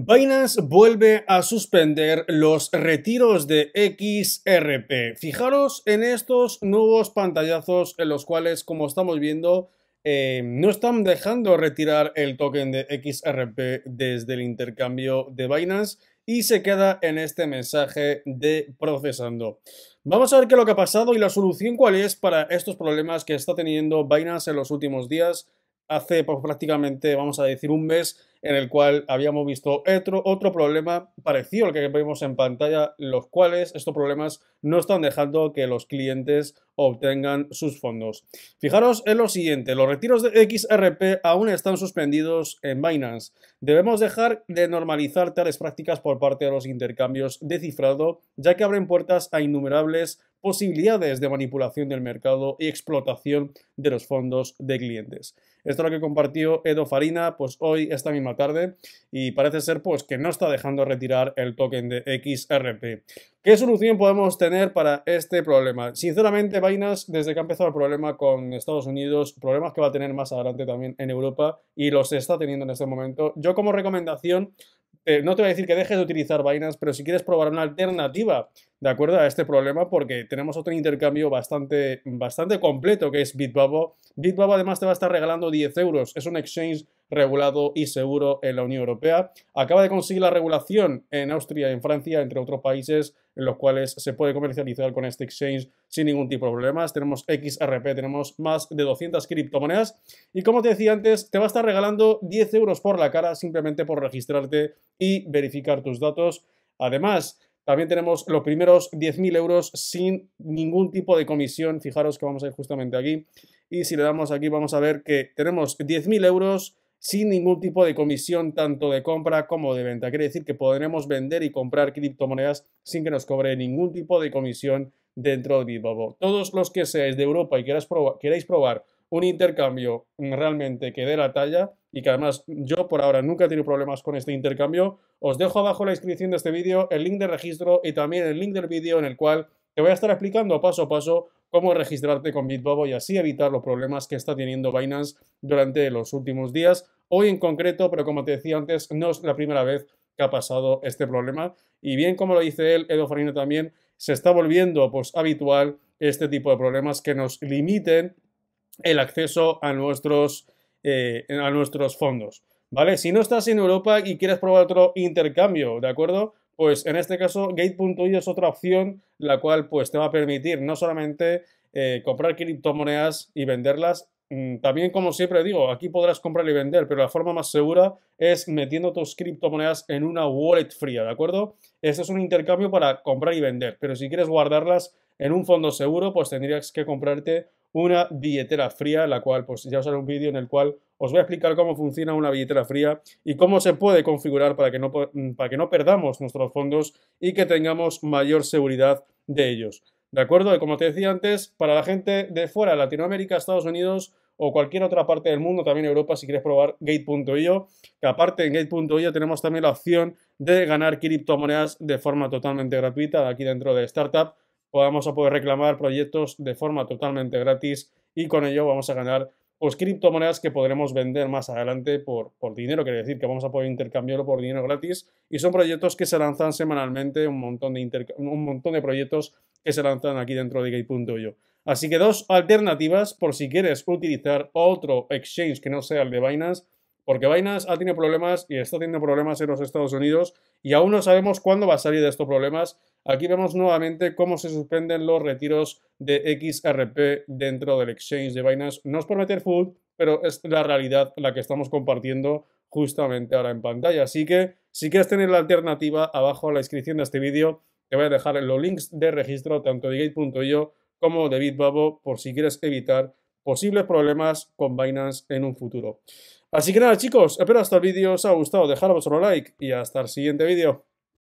Binance vuelve a suspender los retiros de XRP. Fijaros en estos nuevos pantallazos en los cuales, como estamos viendo, eh, no están dejando retirar el token de XRP desde el intercambio de Binance y se queda en este mensaje de procesando. Vamos a ver qué es lo que ha pasado y la solución cuál es para estos problemas que está teniendo Binance en los últimos días. Hace prácticamente, vamos a decir, un mes en el cual habíamos visto otro, otro problema parecido al que vemos en pantalla, los cuales estos problemas no están dejando que los clientes obtengan sus fondos. Fijaros en lo siguiente, los retiros de XRP aún están suspendidos en Binance. Debemos dejar de normalizar tales prácticas por parte de los intercambios de cifrado, ya que abren puertas a innumerables posibilidades de manipulación del mercado y explotación de los fondos de clientes. Esto es lo que compartió Edo Farina, pues hoy, esta misma tarde, y parece ser pues que no está dejando retirar el token de XRP. ¿Qué solución podemos tener para este problema? Sinceramente, vainas desde que ha empezado el problema con Estados Unidos, problemas que va a tener más adelante también en Europa y los está teniendo en este momento, yo como recomendación eh, no te voy a decir que dejes de utilizar Binance, pero si quieres probar una alternativa de acuerdo a este problema, porque tenemos otro intercambio bastante, bastante completo que es Bitbabo. Bitbabo además te va a estar regalando 10 euros. Es un exchange regulado y seguro en la Unión Europea. Acaba de conseguir la regulación en Austria y en Francia, entre otros países en los cuales se puede comercializar con este exchange sin ningún tipo de problemas. Tenemos XRP, tenemos más de 200 criptomonedas y como te decía antes, te va a estar regalando 10 euros por la cara simplemente por registrarte y verificar tus datos. Además, también tenemos los primeros 10.000 euros sin ningún tipo de comisión. Fijaros que vamos a ir justamente aquí. Y si le damos aquí, vamos a ver que tenemos 10.000 euros sin ningún tipo de comisión tanto de compra como de venta. Quiere decir que podremos vender y comprar criptomonedas sin que nos cobre ningún tipo de comisión dentro de Bitbobo. Todos los que seáis de Europa y queráis probar un intercambio mm, realmente que dé la talla y que además yo por ahora nunca he tenido problemas con este intercambio. Os dejo abajo en la descripción de este vídeo el link de registro y también el link del vídeo en el cual te voy a estar explicando paso a paso cómo registrarte con Bitbobo y así evitar los problemas que está teniendo Binance durante los últimos días. Hoy en concreto, pero como te decía antes, no es la primera vez que ha pasado este problema. Y bien como lo dice él, Edo Farino también, se está volviendo pues habitual este tipo de problemas que nos limiten el acceso a nuestros, eh, a nuestros fondos. ¿Vale? Si no estás en Europa y quieres probar otro intercambio, ¿de acuerdo? Pues en este caso, Gate.io es otra opción la cual pues, te va a permitir no solamente eh, comprar criptomonedas y venderlas, mm, también, como siempre digo, aquí podrás comprar y vender, pero la forma más segura es metiendo tus criptomonedas en una wallet fría, ¿de acuerdo? Este es un intercambio para comprar y vender, pero si quieres guardarlas, en un fondo seguro, pues tendrías que comprarte una billetera fría, la cual pues ya os haré un vídeo en el cual os voy a explicar cómo funciona una billetera fría y cómo se puede configurar para que no, mm, para que no perdamos nuestros fondos y que tengamos mayor seguridad de ellos. ¿De acuerdo? como te decía antes, para la gente de fuera, Latinoamérica, Estados Unidos o cualquier otra parte del mundo, también Europa, si quieres probar gate.io, que aparte en gate.io tenemos también la opción de ganar criptomonedas de forma totalmente gratuita aquí dentro de Startup vamos a poder reclamar proyectos de forma totalmente gratis y con ello vamos a ganar pues criptomonedas que podremos vender más adelante por, por dinero, quiere decir que vamos a poder intercambiarlo por dinero gratis y son proyectos que se lanzan semanalmente, un montón de, un montón de proyectos que se lanzan aquí dentro de Gate.io. Así que dos alternativas por si quieres utilizar otro exchange que no sea el de Binance porque Binance ha tenido problemas y está teniendo problemas en los Estados Unidos y aún no sabemos cuándo va a salir de estos problemas. Aquí vemos nuevamente cómo se suspenden los retiros de XRP dentro del exchange de Binance. No es por meter food, pero es la realidad la que estamos compartiendo justamente ahora en pantalla. Así que si quieres tener la alternativa, abajo en la descripción de este vídeo te voy a dejar los links de registro tanto de gate.io como de Bitbabo por si quieres evitar posibles problemas con Binance en un futuro. Así que nada chicos, espero hasta el vídeo os ha gustado, dejad vuestro like y hasta el siguiente vídeo.